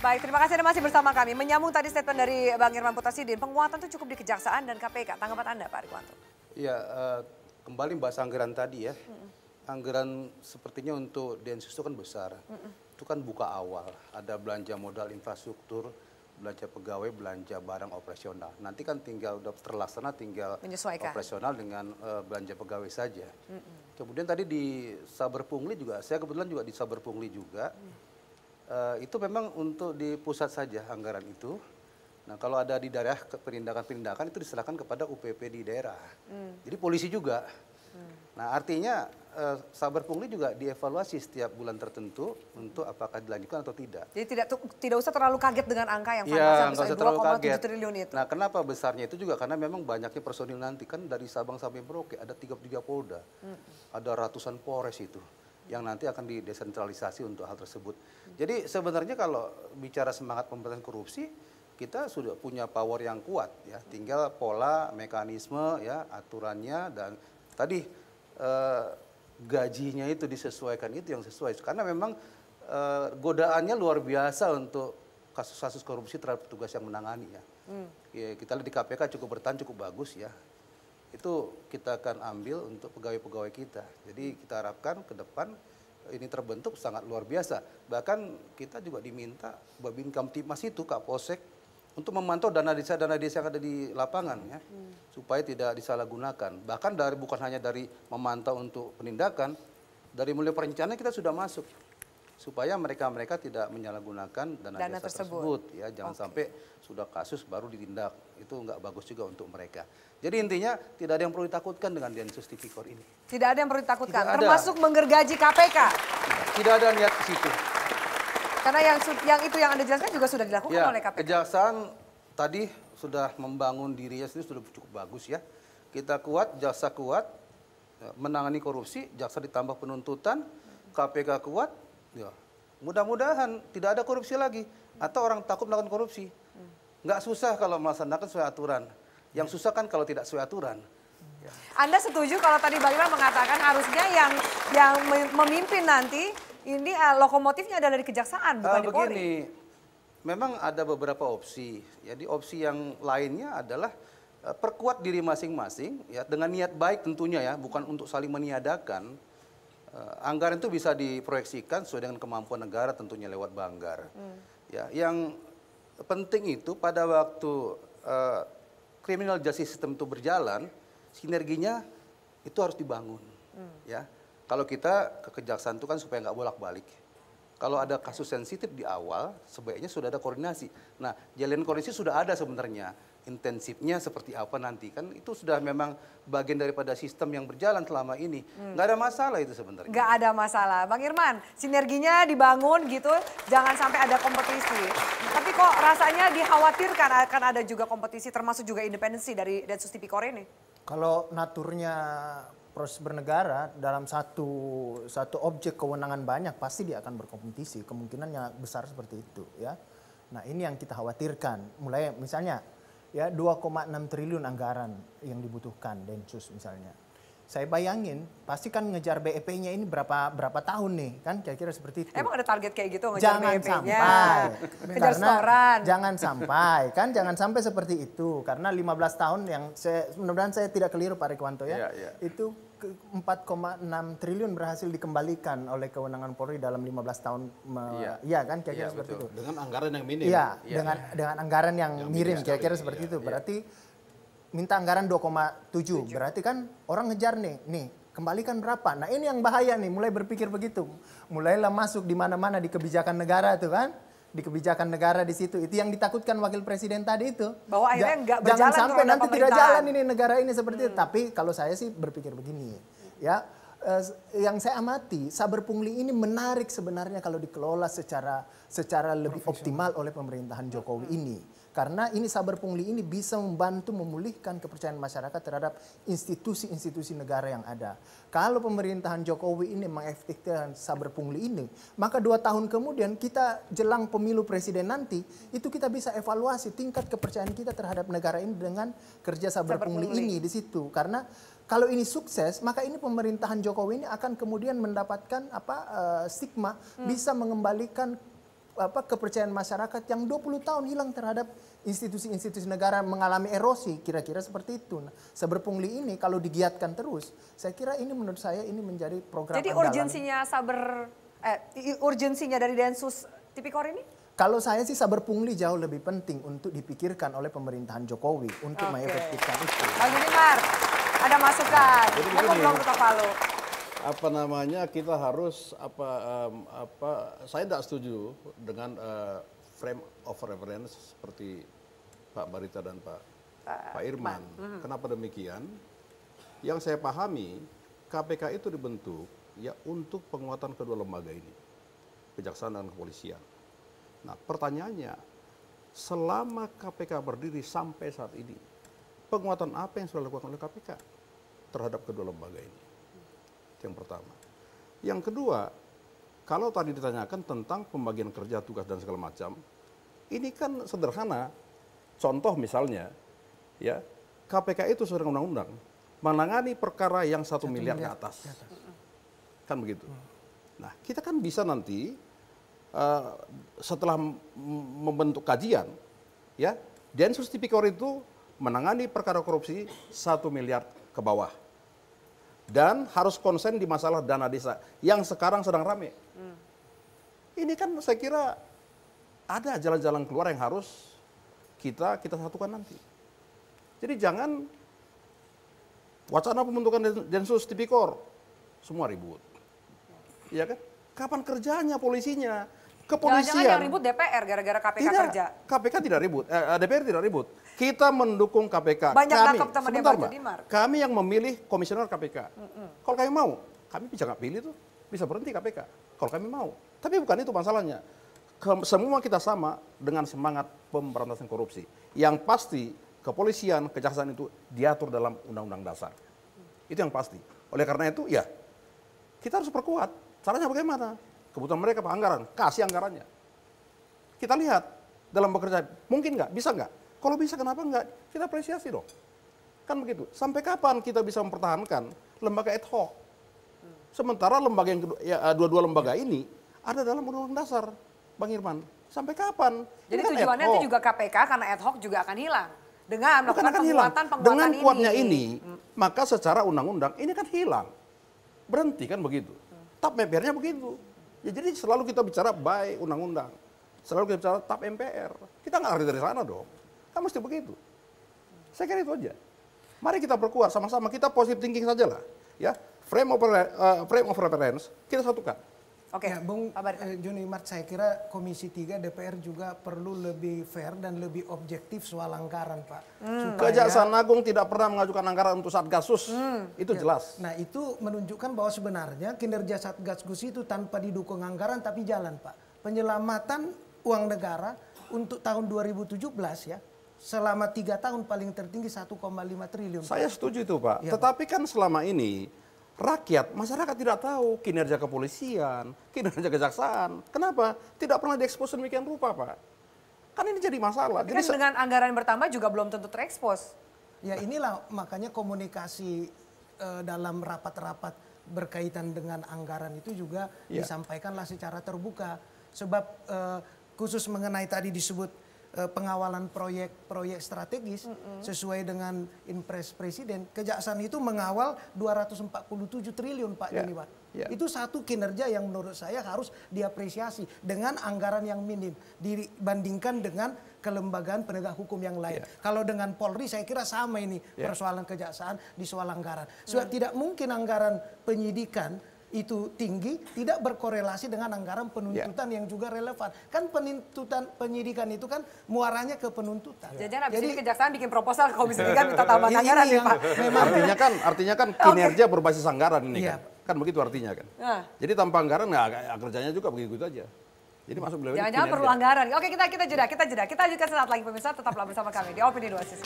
Baik, terima kasih Anda masih bersama kami. Menyambung tadi statement dari Bang Irman Putasidin, penguatan itu cukup di Kejaksaan dan KPK. Tanggapan Anda Pak Rikwanto? Iya, uh, kembali bahas anggaran tadi ya. Mm Anggaran sepertinya untuk Densus itu kan besar. Mm -mm. Itu kan buka awal. Ada belanja modal infrastruktur, belanja pegawai, belanja barang operasional. Nanti kan tinggal udah terlaksana tinggal Menyesuaikan. operasional dengan uh, belanja pegawai saja. Mm -mm. Kemudian tadi di Saber Pungli juga, saya kebetulan juga di Saber Pungli juga. Mm Eh, itu memang untuk di pusat saja anggaran itu. Nah kalau ada di daerah perindakan-perindakan itu diserahkan kepada UPP di daerah. Hmm. Jadi polisi juga. Hmm. Nah artinya uh, sabar pungli juga dievaluasi setiap bulan tertentu untuk apakah dilanjutkan atau tidak. Jadi tidak tidak usah terlalu kaget dengan angka yang ya, misalnya 2,7 triliun itu. Nah kenapa besarnya itu juga karena memang banyaknya personil nanti kan dari Sabang sampai Merauke ada 33 Polda, hmm. ada ratusan Polres itu yang nanti akan didesentralisasi untuk hal tersebut. Jadi sebenarnya kalau bicara semangat pemberantasan korupsi, kita sudah punya power yang kuat ya. Tinggal pola, mekanisme ya, aturannya dan tadi eh, gajinya itu disesuaikan itu yang sesuai karena memang eh, godaannya luar biasa untuk kasus-kasus korupsi terhadap petugas yang menangani ya. Hmm. ya kita lihat di KPK cukup bertahan cukup bagus ya itu kita akan ambil untuk pegawai-pegawai kita. Jadi kita harapkan ke depan ini terbentuk sangat luar biasa. Bahkan kita juga diminta Babin Kamtibmas itu Kak Posek untuk memantau dana desa-dana desa yang ada di lapangan ya, hmm. supaya tidak disalahgunakan. Bahkan dari bukan hanya dari memantau untuk penindakan, dari mulai perencanaan kita sudah masuk supaya mereka-mereka tidak menyalahgunakan dana, dana jasa tersebut. tersebut ya jangan okay. sampai sudah kasus baru ditindak itu nggak bagus juga untuk mereka jadi intinya tidak ada yang perlu ditakutkan dengan Densus Tipikor ini tidak ada yang perlu ditakutkan tidak termasuk ada. menggergaji KPK tidak ada niat ke situ karena yang yang itu yang anda jelaskan juga sudah dilakukan ya, oleh KPK kejaksaan tadi sudah membangun dirinya sendiri sudah cukup bagus ya kita kuat jasa kuat ya, menangani korupsi jaksa ditambah penuntutan KPK kuat Ya. Mudah-mudahan tidak ada korupsi lagi atau orang takut melakukan korupsi. Nggak susah kalau melaksanakan sesuai aturan. Yang susah kan kalau tidak sesuai aturan. Ya. Anda setuju kalau tadi Bang Iman mengatakan harusnya yang yang memimpin nanti ini uh, lokomotifnya adalah dari kejaksaan bukan uh, ah, di Polri. memang ada beberapa opsi. Jadi opsi yang lainnya adalah uh, perkuat diri masing-masing ya dengan niat baik tentunya ya, bukan untuk saling meniadakan Eh, anggaran itu bisa diproyeksikan sesuai dengan kemampuan negara tentunya lewat banggar. Hmm. Ya, yang penting itu pada waktu uh, criminal justice system itu berjalan, sinerginya itu harus dibangun. Hmm. Ya, kalau kita kekejaksaan itu kan supaya nggak bolak-balik kalau ada kasus sensitif di awal, sebaiknya sudah ada koordinasi. Nah, jalan koordinasi sudah ada sebenarnya. Intensifnya seperti apa nanti kan itu sudah memang bagian daripada sistem yang berjalan selama ini. Hmm. Nggak ada masalah itu sebenarnya. Nggak ada masalah. Bang Irman, sinerginya dibangun gitu, jangan sampai ada kompetisi. Tapi kok rasanya dikhawatirkan akan ada juga kompetisi termasuk juga independensi dari Densus Tipikor ini? Kalau naturnya proses bernegara dalam satu satu objek kewenangan banyak pasti dia akan berkompetisi kemungkinannya besar seperti itu ya nah ini yang kita khawatirkan mulai misalnya ya 2,6 triliun anggaran yang dibutuhkan densus misalnya saya bayangin pasti kan ngejar BEP-nya ini berapa berapa tahun nih kan kira-kira seperti itu. Emang ada target kayak gitu ngejar jangan BEP-nya. Sampai, ngejar setoran. Jangan sampai kan jangan sampai seperti itu karena 15 tahun yang saya mudah-mudahan saya tidak keliru Pak Rekwanto ya. Yeah, yeah. Itu 4,6 triliun berhasil dikembalikan oleh kewenangan Polri dalam 15 tahun iya yeah. kan kira-kira yeah, seperti betul. itu. Dengan anggaran yang minim. Iya, yeah. dengan dengan anggaran yang, yang minim kira-kira seperti iya, itu. Iya. Berarti minta anggaran 2,7 berarti kan orang ngejar nih nih kembalikan berapa nah ini yang bahaya nih mulai berpikir begitu mulailah masuk di mana-mana di kebijakan negara tuh kan di kebijakan negara di situ itu yang ditakutkan wakil presiden tadi itu bahwa akhirnya nggak berjalan, jangan sampai nanti tidak jalan ini negara ini seperti hmm. itu tapi kalau saya sih berpikir begini ya eh, yang saya amati saber pungli ini menarik sebenarnya kalau dikelola secara secara lebih optimal oleh pemerintahan Jokowi ini karena ini sabar pungli ini bisa membantu memulihkan kepercayaan masyarakat terhadap institusi-institusi negara yang ada. Kalau pemerintahan Jokowi ini mengefektifkan sabar pungli ini, maka dua tahun kemudian kita jelang pemilu presiden nanti, itu kita bisa evaluasi tingkat kepercayaan kita terhadap negara ini dengan kerja sabar, sabar pungli, pungli ini di situ. Karena kalau ini sukses, maka ini pemerintahan Jokowi ini akan kemudian mendapatkan apa uh, stigma hmm. bisa mengembalikan apa kepercayaan masyarakat yang 20 tahun hilang terhadap institusi-institusi negara mengalami erosi kira-kira seperti itu. Nah, seberpungli ini kalau digiatkan terus, saya kira ini menurut saya ini menjadi program Jadi andalan. urgensinya saber eh urgensinya dari Densus Tipikor ini? Kalau saya sih saber pungli jauh lebih penting untuk dipikirkan oleh pemerintahan Jokowi untuk okay. mengefektifkan itu. Bang Junimar, ada masukan. Hukum belum Kota Palu apa namanya kita harus apa um, apa saya tidak setuju dengan uh, frame of reference seperti Pak Barita dan Pak Pak, Pak Irman. Pak. Hmm. Kenapa demikian? Yang saya pahami KPK itu dibentuk ya untuk penguatan kedua lembaga ini, kejaksaan dan kepolisian. Nah pertanyaannya, selama KPK berdiri sampai saat ini, penguatan apa yang sudah dilakukan oleh KPK terhadap kedua lembaga ini? Itu yang pertama. Yang kedua, kalau tadi ditanyakan tentang pembagian kerja tugas dan segala macam, ini kan sederhana. Contoh misalnya, ya KPK itu sesuai dengan undang-undang menangani perkara yang satu miliar, miliar ke atas. Ke atas. Kan begitu. Mm. Nah, kita kan bisa nanti uh, setelah membentuk kajian, ya, Densus Tipikor itu menangani perkara korupsi satu miliar ke bawah dan harus konsen di masalah dana desa yang sekarang sedang ramai. Hmm. Ini kan saya kira ada jalan-jalan keluar yang harus kita kita satukan nanti. Jadi jangan wacana pembentukan densus tipikor semua ribut. Iya kan? Kapan kerjanya polisinya? kepolisian. jangan yang ribut DPR gara-gara KPK tidak, kerja. KPK tidak ribut, eh, eh DPR tidak ribut. Kita mendukung KPK. Banyak kami, teman sebentar, Mbak, kami yang memilih komisioner KPK. Mm -mm. Kalau kami mau, kami bisa nggak pilih tuh, bisa berhenti KPK. Kalau kami mau. Tapi bukan itu masalahnya. Semua kita sama dengan semangat pemberantasan korupsi. Yang pasti kepolisian, kejaksaan itu diatur dalam undang-undang dasar. Itu yang pasti. Oleh karena itu, ya kita harus perkuat. Caranya bagaimana? Kebutuhan mereka apa? Anggaran. Kasih anggarannya. Kita lihat dalam bekerja. Mungkin nggak? Bisa nggak? Kalau bisa kenapa nggak? Kita apresiasi dong. Kan begitu. Sampai kapan kita bisa mempertahankan lembaga ad hoc? Sementara lembaga yang kedua, ya, eh, dua-dua lembaga ini ada dalam undang-undang dasar, Bang Irman. Sampai kapan? Jadi kan tujuannya itu juga KPK karena ad hoc juga akan hilang dengan melakukan akan penguatan, hilang. penguatan dengan ini. kuatnya ini, hmm. maka secara undang-undang ini kan hilang, berhenti kan begitu. Hmm. Tap mepernya begitu. Ya jadi selalu kita bicara baik undang-undang. Selalu kita bicara tap MPR. Kita nggak lari dari sana dong. Kan mesti begitu. Saya kira itu aja. Mari kita perkuat sama-sama. Kita positive thinking saja lah. Ya, frame of, uh, frame of reference kita satukan. Oke, okay. ya, Bung Pak eh, Juni Mart, saya kira Komisi 3 DPR juga perlu lebih fair dan lebih objektif soal anggaran, Pak. Hmm. Supaya... Kejaksaan Agung tidak pernah mengajukan anggaran untuk Satgasus, hmm. itu ya. jelas. Nah, itu menunjukkan bahwa sebenarnya kinerja Satgasus itu tanpa didukung anggaran tapi jalan, Pak. Penyelamatan uang negara untuk tahun 2017 ya, selama tiga tahun paling tertinggi 1,5 triliun. Saya setuju itu Pak. Ya, Tetapi Pak. kan selama ini rakyat, masyarakat tidak tahu kinerja kepolisian, kinerja kejaksaan. Kenapa? Tidak pernah diekspos demikian rupa, Pak. Kan ini jadi masalah. jadi kan dengan anggaran bertambah juga belum tentu terekspos. Ya inilah makanya komunikasi e, dalam rapat-rapat berkaitan dengan anggaran itu juga ya. disampaikanlah secara terbuka. Sebab e, khusus mengenai tadi disebut Eh, pengawalan proyek-proyek strategis mm -hmm. sesuai dengan impres presiden, kejaksaan itu mengawal 247 triliun Pak yeah. Ya, pak Yeah. Itu satu kinerja yang menurut saya harus diapresiasi dengan anggaran yang minim dibandingkan dengan kelembagaan penegak hukum yang lain. Yeah. Kalau dengan Polri saya kira sama ini yeah. persoalan kejaksaan di soal anggaran. Ya. Sudah mm. tidak mungkin anggaran penyidikan itu tinggi tidak berkorelasi dengan anggaran penuntutan yeah. yang juga relevan. Kan penuntutan penyidikan itu kan muaranya ke penuntutan. Yeah. Jadi, Jadi, kejaksaan bikin proposal komisi tiga minta tambahan anggaran nih ya, Pak. Memang. Artinya kan artinya kan kinerja okay. berbasis anggaran ini yeah. kan. Kan begitu artinya kan. Nah. Jadi tanpa anggaran nggak ya, kerjanya juga begitu aja. Jadi masuk beliau Jangan-jangan perlu anggaran. Oke kita kita jeda, kita jeda. Kita lanjutkan saat lagi pemirsa, tetaplah bersama kami di Open Indonesia.